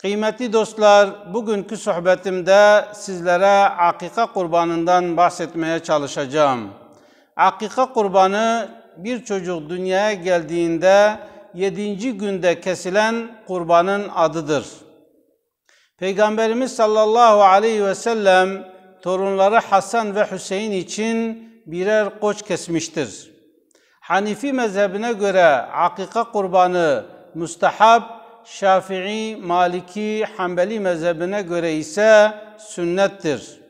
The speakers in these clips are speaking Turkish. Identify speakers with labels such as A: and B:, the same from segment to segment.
A: Kıymetli dostlar, bugünkü sohbetimde sizlere akika kurbanından bahsetmeye çalışacağım. Akika kurbanı bir çocuk dünyaya geldiğinde yedinci günde kesilen kurbanın adıdır. Peygamberimiz sallallahu aleyhi ve sellem torunları Hasan ve Hüseyin için birer koç kesmiştir. Hanifi mezhebine göre akika kurbanı müstehap Şafii, Maliki, Hanbeli mezhebine göre ise sünnettir.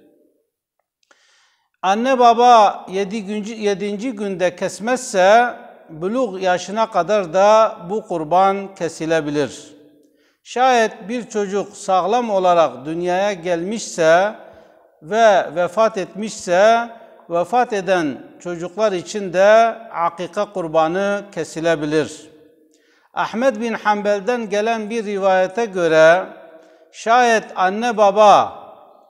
A: Anne baba 7. günde kesmezse buluğ yaşına kadar da bu kurban kesilebilir. Şayet bir çocuk sağlam olarak dünyaya gelmişse ve vefat etmişse vefat eden çocuklar için de akika kurbanı kesilebilir.'' Ahmet bin Hanbel'den gelen bir rivayete göre şayet anne baba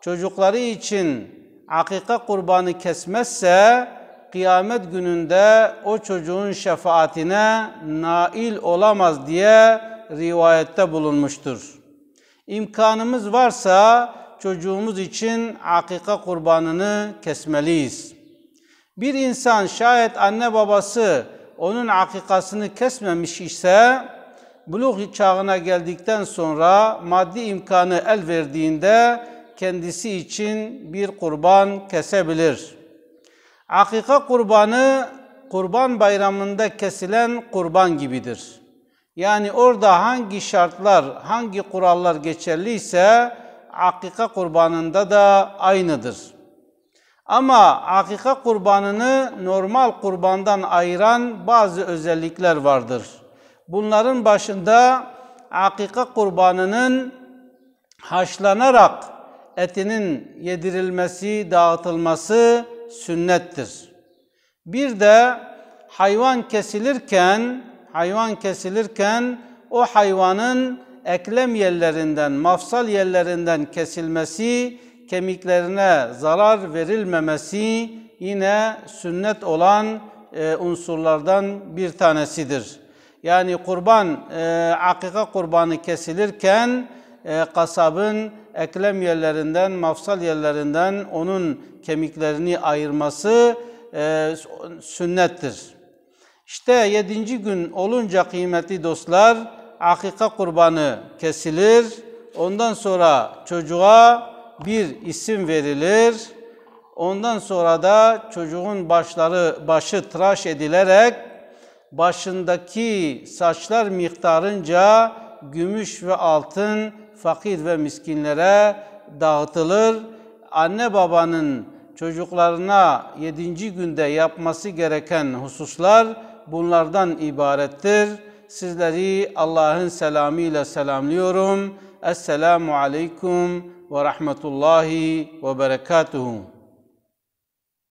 A: çocukları için akika kurbanı kesmezse kıyamet gününde o çocuğun şefaatine nail olamaz diye rivayette bulunmuştur. İmkanımız varsa çocuğumuz için akika kurbanını kesmeliyiz. Bir insan şayet anne babası onun akikasını kesmemiş ise buluğ çağına geldikten sonra maddi imkanı el verdiğinde kendisi için bir kurban kesebilir. Akika kurbanı kurban bayramında kesilen kurban gibidir. Yani orada hangi şartlar, hangi kurallar geçerliyse akika kurbanında da aynıdır. Ama akika kurbanını normal kurbandan ayıran bazı özellikler vardır. Bunların başında akika kurbanının haşlanarak etinin yedirilmesi, dağıtılması sünnettir. Bir de hayvan kesilirken, hayvan kesilirken o hayvanın eklem yerlerinden, mafsal yerlerinden kesilmesi kemiklerine zarar verilmemesi yine sünnet olan e, unsurlardan bir tanesidir. Yani kurban, e, akika kurbanı kesilirken e, kasabın eklem yerlerinden, mafsal yerlerinden onun kemiklerini ayırması e, sünnettir. İşte yedinci gün olunca kıymetli dostlar akika kurbanı kesilir. Ondan sonra çocuğa bir isim verilir. Ondan sonra da çocuğun başları başı tıraş edilerek başındaki saçlar miktarınca gümüş ve altın fakir ve miskinlere dağıtılır. Anne babanın çocuklarına yedinci günde yapması gereken hususlar bunlardan ibarettir. Sizleri Allah'ın selamıyla selamlıyorum. Esselamu Aleyküm ورحمة الله وبركاته